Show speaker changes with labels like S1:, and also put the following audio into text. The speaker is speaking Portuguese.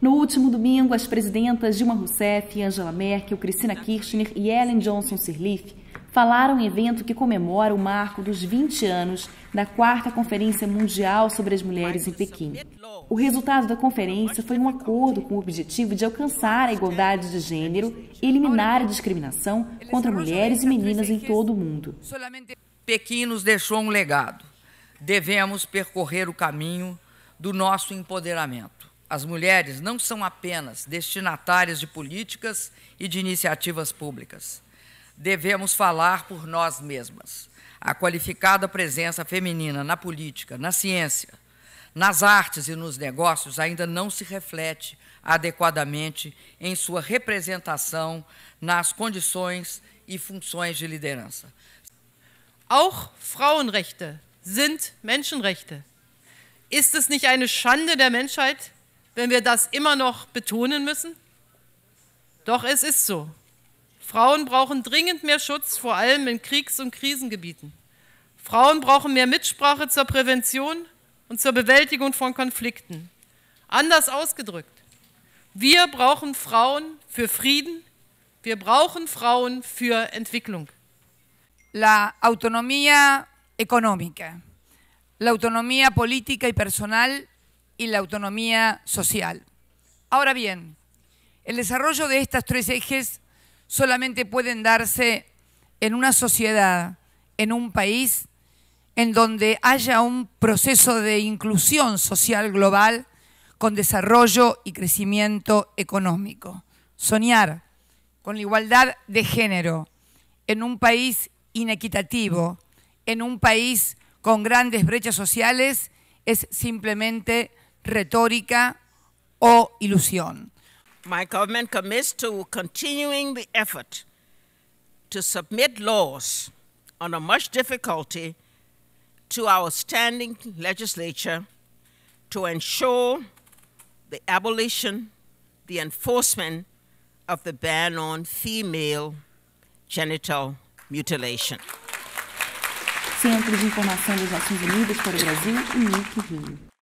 S1: No último domingo, as presidentas Dilma Rousseff, Angela Merkel, Cristina Kirchner e Ellen Johnson Sirleaf falaram em evento que comemora o marco dos 20 anos da quarta Conferência Mundial sobre as Mulheres em Pequim. O resultado da conferência foi um acordo com o objetivo de alcançar a igualdade de gênero e eliminar a discriminação contra mulheres e meninas em todo o mundo.
S2: Pequim nos deixou um legado. Devemos percorrer o caminho do nosso empoderamento as mulheres não são apenas destinatárias de políticas e de iniciativas públicas. Devemos falar por nós mesmas. A qualificada presença feminina na política, na ciência, nas artes e nos negócios ainda não se reflete adequadamente em sua representação nas condições e funções de liderança.
S3: Auch Frauenrechte sind Menschenrechte. Ist es nicht eine Schande der Menschheit, wenn wir das immer noch betonen müssen? Doch es ist so. Frauen brauchen dringend mehr Schutz, vor allem in Kriegs- und Krisengebieten. Frauen brauchen mehr Mitsprache zur Prävention und zur Bewältigung von Konflikten. Anders ausgedrückt, wir brauchen Frauen für Frieden, wir brauchen Frauen für Entwicklung. La autonomía
S4: económica, la autonomía política y personal y la autonomía social. Ahora bien, el desarrollo de estos tres ejes solamente pueden darse en una sociedad, en un país, en donde haya un proceso de inclusión social global con desarrollo y crecimiento económico. Soñar con la igualdad de género en un país inequitativo, en un país con grandes brechas sociales, es simplemente retórica o ilusión.
S5: My government commits to continuing the effort to submit laws under much difficulty to our standing legislature to ensure the abolition, the enforcement of the ban on female genital mutilation. Centro
S1: de Informação das Nações Unidas para o Brasil, UNIC Rio.